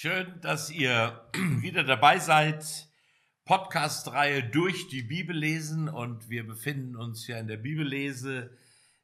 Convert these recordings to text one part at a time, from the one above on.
Schön, dass ihr wieder dabei seid. Podcast-Reihe durch die Bibel lesen und wir befinden uns ja in der Bibellese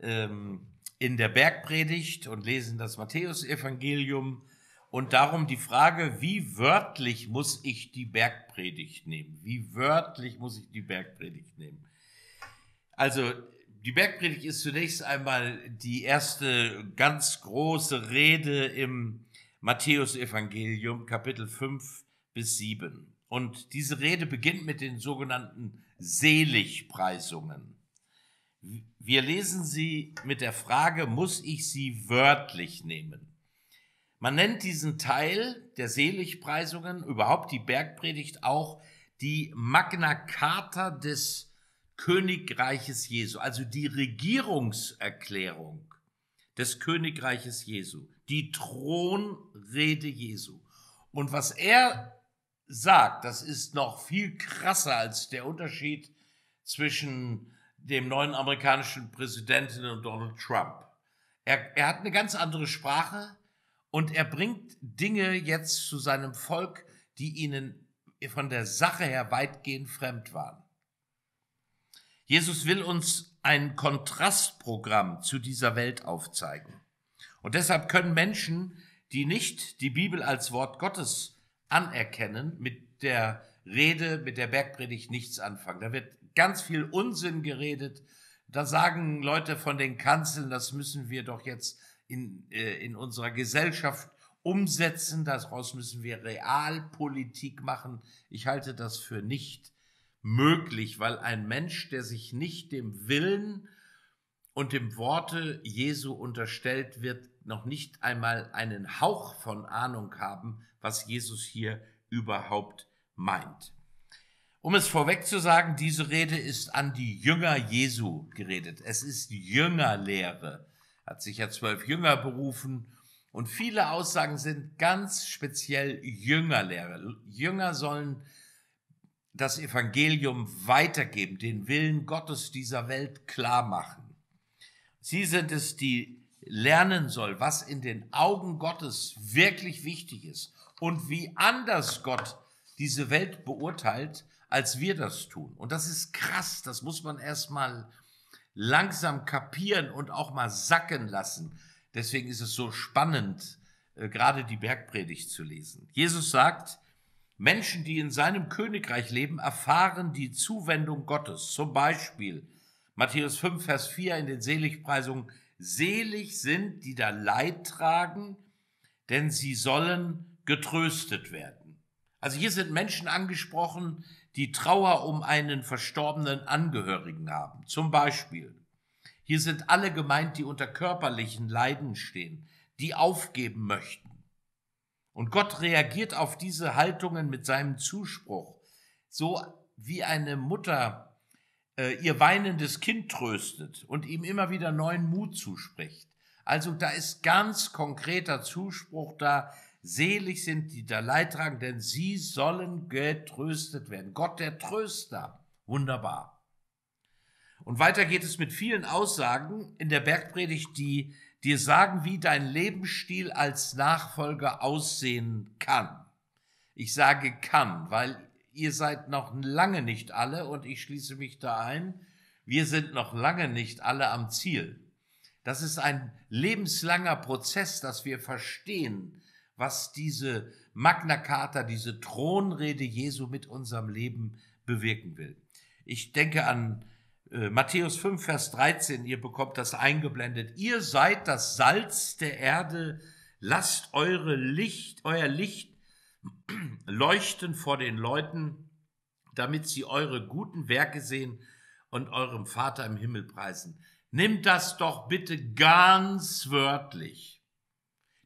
ähm, in der Bergpredigt und lesen das Matthäusevangelium und darum die Frage, wie wörtlich muss ich die Bergpredigt nehmen? Wie wörtlich muss ich die Bergpredigt nehmen? Also die Bergpredigt ist zunächst einmal die erste ganz große Rede im Matthäus Evangelium Kapitel 5 bis 7. Und diese Rede beginnt mit den sogenannten Seligpreisungen. Wir lesen sie mit der Frage, muss ich sie wörtlich nehmen? Man nennt diesen Teil der Seligpreisungen, überhaupt die Bergpredigt, auch die Magna Carta des Königreiches Jesu, also die Regierungserklärung des Königreiches Jesu die Thronrede Jesu. Und was er sagt, das ist noch viel krasser als der Unterschied zwischen dem neuen amerikanischen Präsidenten und Donald Trump. Er, er, hat eine ganz andere Sprache und er bringt Dinge jetzt zu seinem Volk, die ihnen von der Sache her weitgehend fremd waren. Jesus will uns ein Kontrastprogramm zu dieser Welt aufzeigen. Und deshalb können Menschen, die nicht die Bibel als Wort Gottes anerkennen, mit der Rede, mit der Bergpredigt nichts anfangen. Da wird ganz viel Unsinn geredet. Da sagen Leute von den Kanzeln, das müssen wir doch jetzt in, äh, in unserer Gesellschaft umsetzen, daraus müssen wir Realpolitik machen. Ich halte das für nicht möglich, weil ein Mensch, der sich nicht dem Willen und dem Worte Jesu unterstellt, wird noch nicht einmal einen Hauch von Ahnung haben, was Jesus hier überhaupt meint. Um es vorweg zu sagen, diese Rede ist an die Jünger Jesu geredet. Es ist Jüngerlehre. Hat sich ja zwölf Jünger berufen und viele Aussagen sind ganz speziell Jüngerlehre. Jünger sollen das Evangelium weitergeben, den Willen Gottes dieser Welt klar machen. Sie sind es, die lernen soll, was in den Augen Gottes wirklich wichtig ist und wie anders Gott diese Welt beurteilt, als wir das tun. Und das ist krass, das muss man erstmal langsam kapieren und auch mal sacken lassen. Deswegen ist es so spannend, äh, gerade die Bergpredigt zu lesen. Jesus sagt, Menschen, die in seinem Königreich leben, erfahren die Zuwendung Gottes. Zum Beispiel Matthäus 5, Vers 4 in den Seligpreisungen, Selig sind, die da Leid tragen, denn sie sollen getröstet werden. Also hier sind Menschen angesprochen, die Trauer um einen verstorbenen Angehörigen haben. Zum Beispiel, hier sind alle gemeint, die unter körperlichen Leiden stehen, die aufgeben möchten. Und Gott reagiert auf diese Haltungen mit seinem Zuspruch, so wie eine Mutter äh, ihr weinendes Kind tröstet und ihm immer wieder neuen Mut zuspricht. Also da ist ganz konkreter Zuspruch da. Selig sind die da Leidtragenden, denn sie sollen getröstet werden. Gott der Tröster. Wunderbar. Und weiter geht es mit vielen Aussagen in der Bergpredigt, die dir sagen, wie dein Lebensstil als Nachfolger aussehen kann. Ich sage kann, weil ihr seid noch lange nicht alle, und ich schließe mich da ein, wir sind noch lange nicht alle am Ziel. Das ist ein lebenslanger Prozess, dass wir verstehen, was diese Magna Carta, diese Thronrede Jesu mit unserem Leben bewirken will. Ich denke an äh, Matthäus 5, Vers 13, ihr bekommt das eingeblendet. Ihr seid das Salz der Erde, lasst eure Licht, euer Licht leuchten vor den Leuten, damit sie eure guten Werke sehen und eurem Vater im Himmel preisen. Nimmt das doch bitte ganz wörtlich.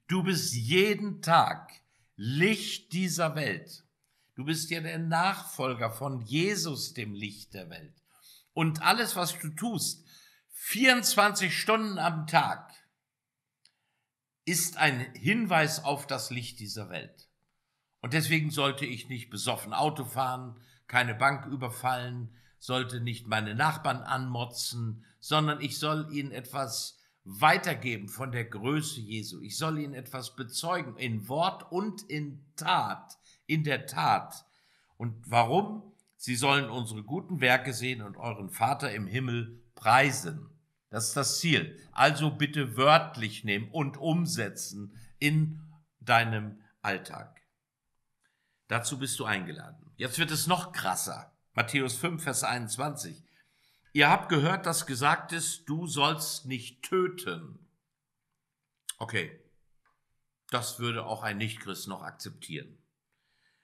Du bist jeden Tag Licht dieser Welt. Du bist ja der Nachfolger von Jesus, dem Licht der Welt. Und alles, was du tust, 24 Stunden am Tag, ist ein Hinweis auf das Licht dieser Welt. Und deswegen sollte ich nicht besoffen Auto fahren, keine Bank überfallen, sollte nicht meine Nachbarn anmotzen, sondern ich soll ihnen etwas weitergeben von der Größe Jesu. Ich soll ihnen etwas bezeugen, in Wort und in Tat, in der Tat. Und warum? Sie sollen unsere guten Werke sehen und euren Vater im Himmel preisen. Das ist das Ziel. Also bitte wörtlich nehmen und umsetzen in deinem Alltag. Dazu bist du eingeladen. Jetzt wird es noch krasser. Matthäus 5, Vers 21. Ihr habt gehört, dass gesagt ist, du sollst nicht töten. Okay, das würde auch ein Nichtchrist noch akzeptieren.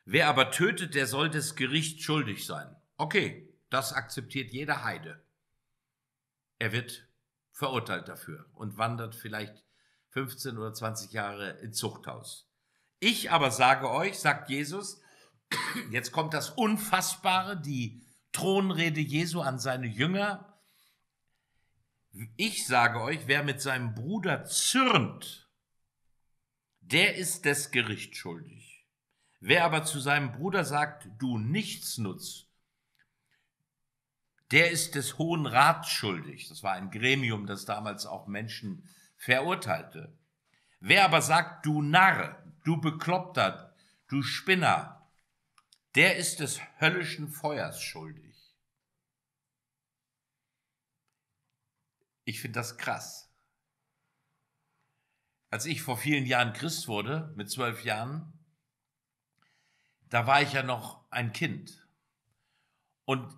Wer aber tötet, der soll des Gerichts schuldig sein. Okay, das akzeptiert jeder Heide. Er wird verurteilt dafür und wandert vielleicht 15 oder 20 Jahre ins Zuchthaus. Ich aber sage euch, sagt Jesus, jetzt kommt das Unfassbare, die Thronrede Jesu an seine Jünger. Ich sage euch, wer mit seinem Bruder zürnt, der ist des Gerichts schuldig. Wer aber zu seinem Bruder sagt, du nichts nutzt, der ist des Hohen Rats schuldig. Das war ein Gremium, das damals auch Menschen verurteilte. Wer aber sagt, du Narre, du Bekloppter, du Spinner, der ist des höllischen Feuers schuldig. Ich finde das krass. Als ich vor vielen Jahren Christ wurde, mit zwölf Jahren, da war ich ja noch ein Kind. Und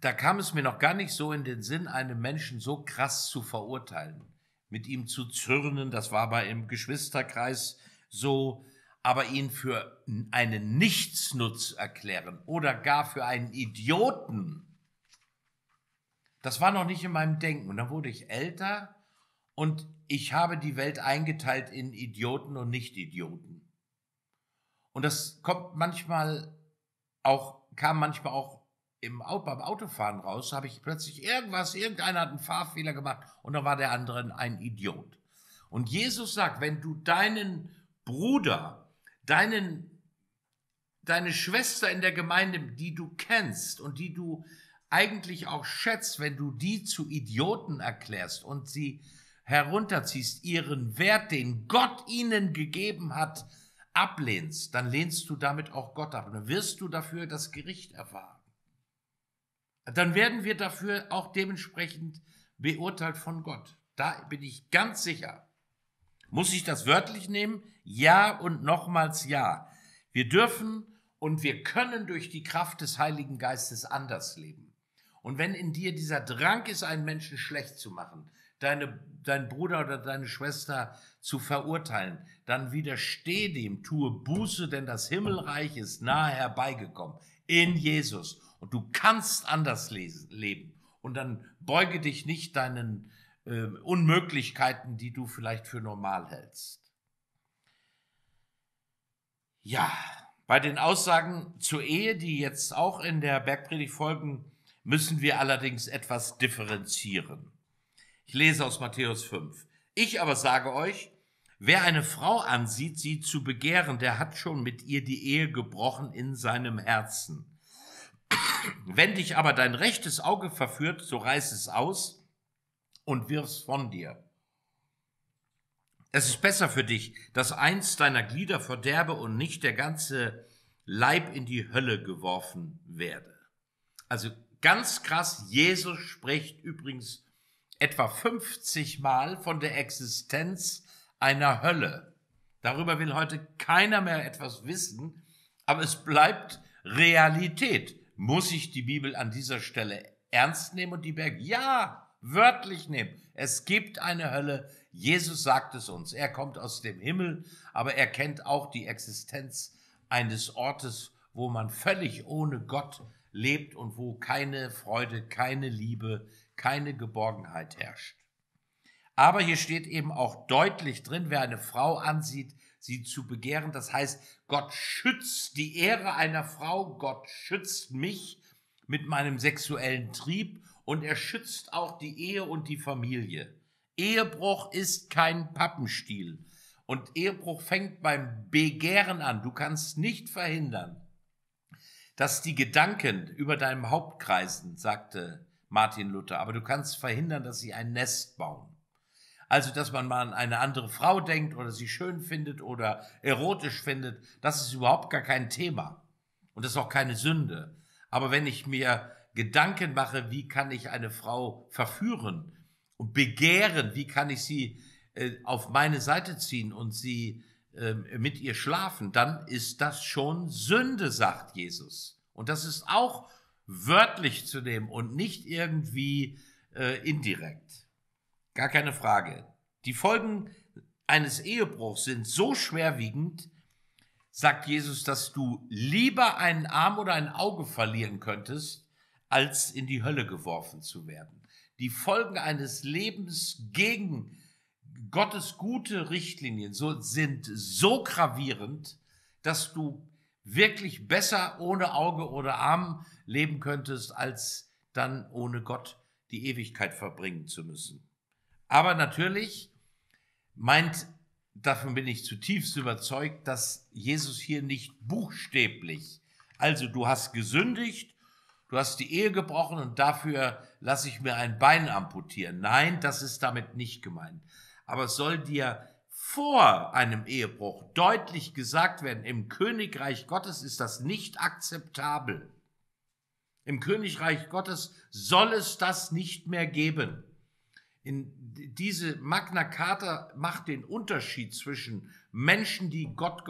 da kam es mir noch gar nicht so in den Sinn, einen Menschen so krass zu verurteilen, mit ihm zu zürnen. Das war bei im Geschwisterkreis so, aber ihn für einen Nichtsnutz erklären oder gar für einen Idioten, das war noch nicht in meinem Denken. Und dann wurde ich älter und ich habe die Welt eingeteilt in Idioten und Nicht-Idioten. Und das kommt manchmal auch, kam manchmal auch im, beim Autofahren raus, habe ich plötzlich irgendwas, irgendeiner hat einen Fahrfehler gemacht und dann war der andere ein Idiot. Und Jesus sagt, wenn du deinen Bruder, deinen, deine Schwester in der Gemeinde, die du kennst und die du eigentlich auch schätzt, wenn du die zu Idioten erklärst und sie herunterziehst, ihren Wert, den Gott ihnen gegeben hat, ablehnst, dann lehnst du damit auch Gott ab. Dann wirst du dafür das Gericht erfahren. Dann werden wir dafür auch dementsprechend beurteilt von Gott. Da bin ich ganz sicher. Muss ich das wörtlich nehmen? Ja und nochmals ja. Wir dürfen und wir können durch die Kraft des Heiligen Geistes anders leben. Und wenn in dir dieser Drang ist, einen Menschen schlecht zu machen, deine, dein Bruder oder deine Schwester zu verurteilen, dann widersteh dem, tue Buße, denn das Himmelreich ist nahe herbeigekommen in Jesus. Und du kannst anders lesen, leben. Und dann beuge dich nicht deinen, äh, Unmöglichkeiten, die du vielleicht für normal hältst. Ja, bei den Aussagen zur Ehe, die jetzt auch in der Bergpredigt folgen, müssen wir allerdings etwas differenzieren. Ich lese aus Matthäus 5. Ich aber sage euch, wer eine Frau ansieht, sie zu begehren, der hat schon mit ihr die Ehe gebrochen in seinem Herzen. Wenn dich aber dein rechtes Auge verführt, so reiß es aus und wirf's von dir. Es ist besser für dich, dass eins deiner Glieder verderbe und nicht der ganze Leib in die Hölle geworfen werde. Also ganz krass, Jesus spricht übrigens etwa 50 Mal von der Existenz einer Hölle. Darüber will heute keiner mehr etwas wissen, aber es bleibt Realität. Muss ich die Bibel an dieser Stelle ernst nehmen und die Berg? Ja, wörtlich nehmen. Es gibt eine Hölle. Jesus sagt es uns. Er kommt aus dem Himmel, aber er kennt auch die Existenz eines Ortes, wo man völlig ohne Gott lebt und wo keine Freude, keine Liebe, keine Geborgenheit herrscht. Aber hier steht eben auch deutlich drin, wer eine Frau ansieht, sie zu begehren. Das heißt, Gott schützt die Ehre einer Frau, Gott schützt mich mit meinem sexuellen Trieb und er schützt auch die Ehe und die Familie. Ehebruch ist kein Pappenstiel. Und Ehebruch fängt beim Begehren an. Du kannst nicht verhindern, dass die Gedanken über deinem Haupt kreisen, sagte Martin Luther. Aber du kannst verhindern, dass sie ein Nest bauen. Also, dass man mal an eine andere Frau denkt oder sie schön findet oder erotisch findet, das ist überhaupt gar kein Thema. Und das ist auch keine Sünde. Aber wenn ich mir Gedanken mache, wie kann ich eine Frau verführen und begehren, wie kann ich sie äh, auf meine Seite ziehen und sie äh, mit ihr schlafen, dann ist das schon Sünde, sagt Jesus. Und das ist auch wörtlich zu nehmen und nicht irgendwie äh, indirekt. Gar keine Frage. Die Folgen eines Ehebruchs sind so schwerwiegend, sagt Jesus, dass du lieber einen Arm oder ein Auge verlieren könntest, als in die Hölle geworfen zu werden. Die Folgen eines Lebens gegen Gottes gute Richtlinien so, sind so gravierend, dass du wirklich besser ohne Auge oder Arm leben könntest, als dann ohne Gott die Ewigkeit verbringen zu müssen. Aber natürlich meint, davon bin ich zutiefst überzeugt, dass Jesus hier nicht buchstäblich, also du hast gesündigt du hast die Ehe gebrochen und dafür lasse ich mir ein Bein amputieren. Nein, das ist damit nicht gemeint. Aber es soll dir vor einem Ehebruch deutlich gesagt werden, im Königreich Gottes ist das nicht akzeptabel. Im Königreich Gottes soll es das nicht mehr geben. In diese Magna Carta macht den Unterschied zwischen Menschen, die Gott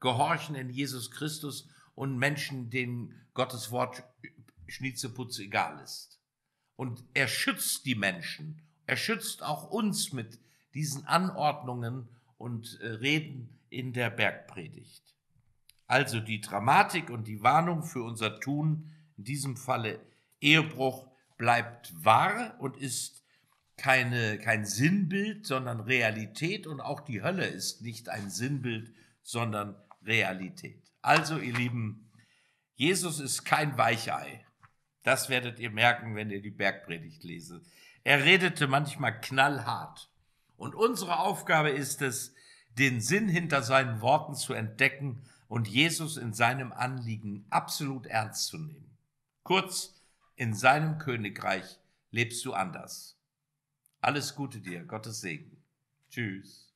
gehorchen in Jesus Christus und Menschen, denen Gottes Wort Schnitzeputz egal ist. Und er schützt die Menschen. Er schützt auch uns mit diesen Anordnungen und äh, Reden in der Bergpredigt. Also die Dramatik und die Warnung für unser Tun, in diesem Falle Ehebruch, bleibt wahr und ist keine, kein Sinnbild, sondern Realität und auch die Hölle ist nicht ein Sinnbild, sondern Realität. Also ihr Lieben, Jesus ist kein Weichei. Das werdet ihr merken, wenn ihr die Bergpredigt leset. Er redete manchmal knallhart. Und unsere Aufgabe ist es, den Sinn hinter seinen Worten zu entdecken und Jesus in seinem Anliegen absolut ernst zu nehmen. Kurz, in seinem Königreich lebst du anders. Alles Gute dir, Gottes Segen. Tschüss.